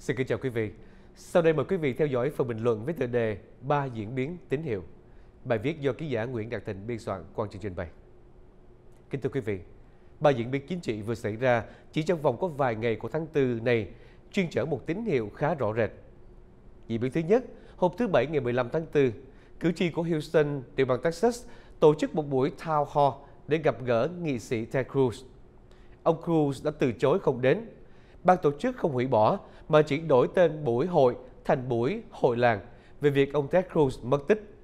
Xin kính chào quý vị. Sau đây mời quý vị theo dõi phần bình luận với tựa đề ba diễn biến tín hiệu. Bài viết do ký giả Nguyễn Đạt Thịnh biên soạn quan trình trình bày. Kính thưa quý vị, ba diễn biến chính trị vừa xảy ra chỉ trong vòng có vài ngày của tháng 4 này chuyên chở một tín hiệu khá rõ rệt. Diễn biến thứ nhất, hôm thứ Bảy ngày 15 tháng 4, cử tri của Houston, tiểu bang Texas tổ chức một buổi town hall để gặp gỡ nghị sĩ Ted Cruz. Ông Cruz đã từ chối không đến ban tổ chức không hủy bỏ mà chuyển đổi tên buổi hội thành buổi hội làng về việc ông Ted Cruz mất tích.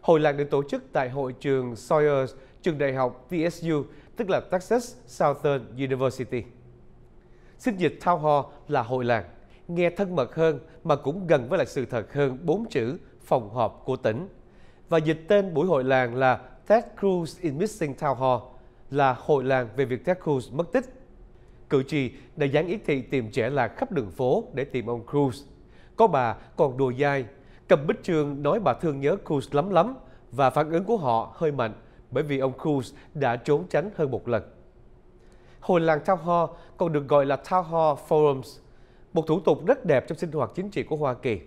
Hội làng được tổ chức tại hội trường Sawyer, trường đại học TSU, tức là Texas Southern University. Xin dịch thao ho là hội làng, nghe thân mật hơn mà cũng gần với lại sự thật hơn bốn chữ phòng họp của tỉnh. Và dịch tên buổi hội làng là Ted Cruz in Missing Town Hall là hội làng về việc Ted Cruz mất tích Cử tri đã dán yết thị tìm trẻ lạc khắp đường phố để tìm ông Cruz. Có bà còn đùa dai, cầm bích chương nói bà thương nhớ Cruz lắm lắm và phản ứng của họ hơi mạnh bởi vì ông Cruz đã trốn tránh hơn một lần. Hội làng Town Hall còn được gọi là Town Hall Forums, một thủ tục rất đẹp trong sinh hoạt chính trị của Hoa Kỳ.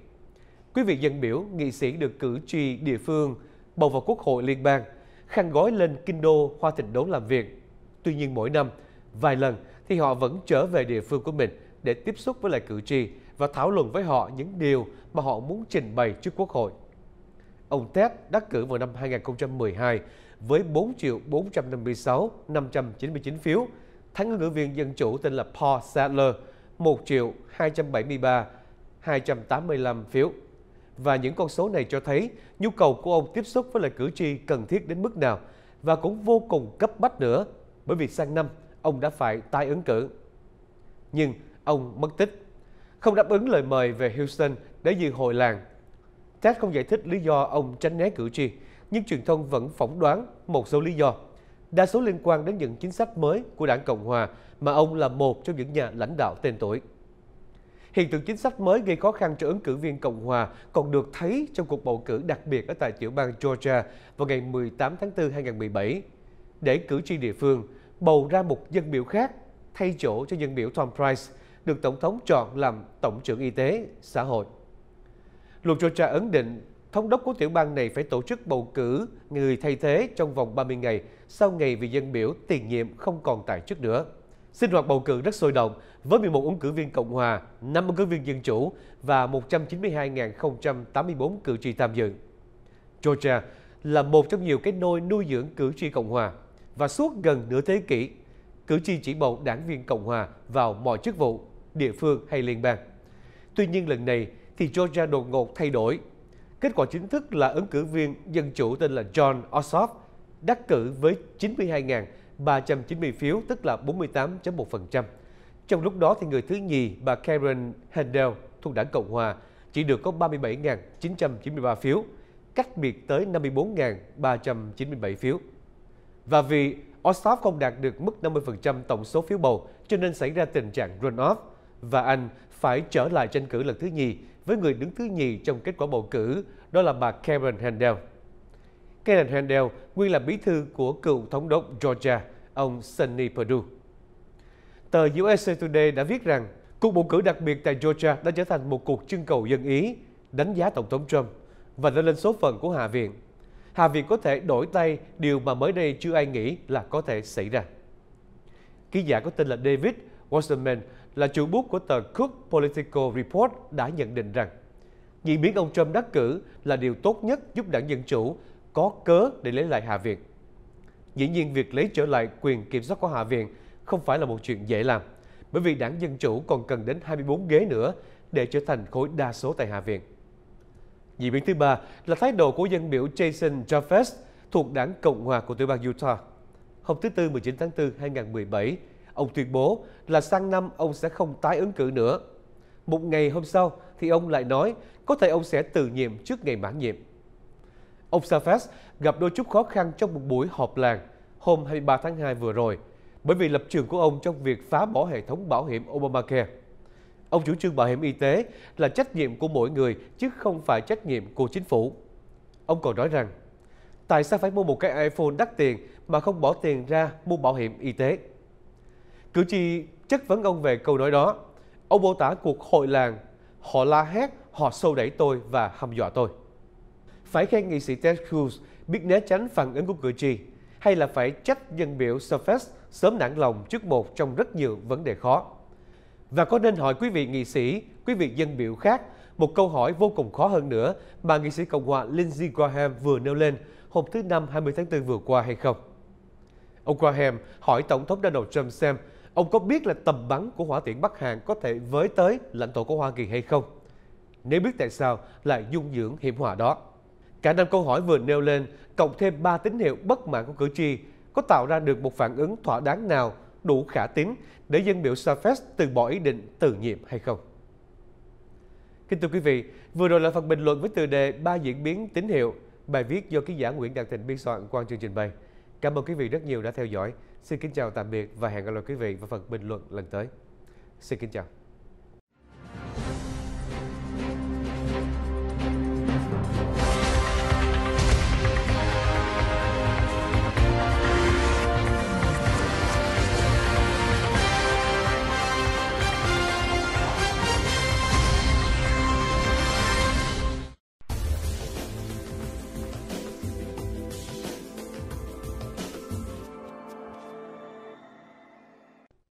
Quý vị dân biểu, nghị sĩ được cử tri địa phương bầu vào Quốc hội liên bang, khăn gói lên kinh đô Hoa Thịnh Đốn làm việc. Tuy nhiên mỗi năm, vài lần thì họ vẫn trở về địa phương của mình để tiếp xúc với lại cử tri và thảo luận với họ những điều mà họ muốn trình bày trước Quốc hội. Ông Ted đắc cử vào năm 2012 với 4 triệu 456 599 phiếu, thắng ứng cử viên Dân Chủ tên là Paul Sadler 1 triệu 273 285 phiếu. Và những con số này cho thấy nhu cầu của ông tiếp xúc với lại cử tri cần thiết đến mức nào và cũng vô cùng cấp bách nữa bởi vì sang năm ông đã phải tái ứng cử. Nhưng ông mất tích, không đáp ứng lời mời về Houston để dự hội làng. Ted không giải thích lý do ông tránh né cử tri, nhưng truyền thông vẫn phỏng đoán một số lý do. Đa số liên quan đến những chính sách mới của đảng Cộng Hòa mà ông là một trong những nhà lãnh đạo tên tuổi. Hiện tượng chính sách mới gây khó khăn cho ứng cử viên Cộng Hòa còn được thấy trong cuộc bầu cử đặc biệt ở tại tiểu bang Georgia vào ngày 18 tháng 4 2017. Để cử tri địa phương, bầu ra một dân biểu khác thay chỗ cho dân biểu Tom Price được Tổng thống chọn làm Tổng trưởng Y tế xã hội. Luật Georgia ấn định thống đốc của tiểu bang này phải tổ chức bầu cử người thay thế trong vòng 30 ngày sau ngày vị dân biểu tiền nhiệm không còn tại chức nữa. Sinh hoạt bầu cử rất sôi động với 11 ứng cử viên Cộng hòa, 5 ứng cử viên Dân chủ và 192.084 cử tri tham dự. Georgia là một trong nhiều cái nôi nuôi dưỡng cử tri Cộng hòa và suốt gần nửa thế kỷ, cử tri chỉ bầu đảng viên Cộng hòa vào mọi chức vụ, địa phương hay liên bang. Tuy nhiên lần này thì Georgia đột ngột thay đổi. Kết quả chính thức là ứng cử viên dân chủ tên là John Ossoff đắc cử với 92.390 phiếu, tức là 48.1%. Trong lúc đó thì người thứ nhì bà Karen Handel thuộc đảng Cộng Hòa chỉ được có 37.993 phiếu, cách biệt tới 54.397 phiếu. Và vì Ostap không đạt được mức 50% tổng số phiếu bầu cho nên xảy ra tình trạng run-off và anh phải trở lại tranh cử lần thứ nhì với người đứng thứ nhì trong kết quả bầu cử, đó là bà Karen Handel. Karen Handel nguyên là bí thư của cựu thống đốc Georgia, ông Sonny Perdue. Tờ USA Today đã viết rằng cuộc bầu cử đặc biệt tại Georgia đã trở thành một cuộc trưng cầu dân ý đánh giá Tổng thống Trump và đã lên số phận của Hạ viện. Hà viện có thể đổi tay điều mà mới đây chưa ai nghĩ là có thể xảy ra. Ký giả có tên là David Wasserman là chủ bút của tờ Cook Political Report đã nhận định rằng diễn biến ông Trump đắc cử là điều tốt nhất giúp đảng Dân Chủ có cớ để lấy lại Hạ viện. Dĩ nhiên việc lấy trở lại quyền kiểm soát của Hạ viện không phải là một chuyện dễ làm, bởi vì đảng Dân Chủ còn cần đến 24 ghế nữa để trở thành khối đa số tại Hạ viện. Diễn biến thứ ba là thái độ của dân biểu Jason Jeffers thuộc đảng Cộng hòa của tiểu bang Utah. Hôm thứ Tư 19 tháng 4 2017, ông tuyên bố là sang năm ông sẽ không tái ứng cử nữa. Một ngày hôm sau thì ông lại nói có thể ông sẽ từ nhiệm trước ngày mãn nhiệm. Ông Jeffers gặp đôi chút khó khăn trong một buổi họp làng hôm 23 tháng 2 vừa rồi bởi vì lập trường của ông trong việc phá bỏ hệ thống bảo hiểm Obamacare. Ông chủ trương bảo hiểm y tế là trách nhiệm của mỗi người chứ không phải trách nhiệm của chính phủ. Ông còn nói rằng, tại sao phải mua một cái iPhone đắt tiền mà không bỏ tiền ra mua bảo hiểm y tế? Cử tri chất vấn ông về câu nói đó. Ông mô tả cuộc hội làng, họ la hét, họ sâu đẩy tôi và hăm dọa tôi. Phải khen nghị sĩ Ted Cruz biết né tránh phản ứng của cử tri hay là phải trách dân biểu Surface sớm nản lòng trước một trong rất nhiều vấn đề khó. Và có nên hỏi quý vị nghị sĩ, quý vị dân biểu khác một câu hỏi vô cùng khó hơn nữa mà nghị sĩ Cộng hòa Lindsey Graham vừa nêu lên hôm thứ Năm 20 tháng 4 vừa qua hay không? Ông Graham hỏi Tổng thống Donald Trump xem ông có biết là tầm bắn của hỏa tiễn Bắc Hàn có thể với tới lãnh thổ của Hoa Kỳ hay không? Nếu biết tại sao lại dung dưỡng hiểm họa đó. Cả năm câu hỏi vừa nêu lên, cộng thêm 3 tín hiệu bất mãn của cử tri, có tạo ra được một phản ứng thỏa đáng nào đủ khả tín để dân biểu Safest từ bỏ ý định từ nhiệm hay không? Kính thưa quý vị, vừa rồi là phần bình luận với tựa đề ba diễn biến tín hiệu, bài viết do ký giả Nguyễn Đăng Thịnh biên soạn quan chương trình bày. Cảm ơn quý vị rất nhiều đã theo dõi. Xin kính chào tạm biệt và hẹn gặp lại quý vị vào phần bình luận lần tới. Xin kính chào.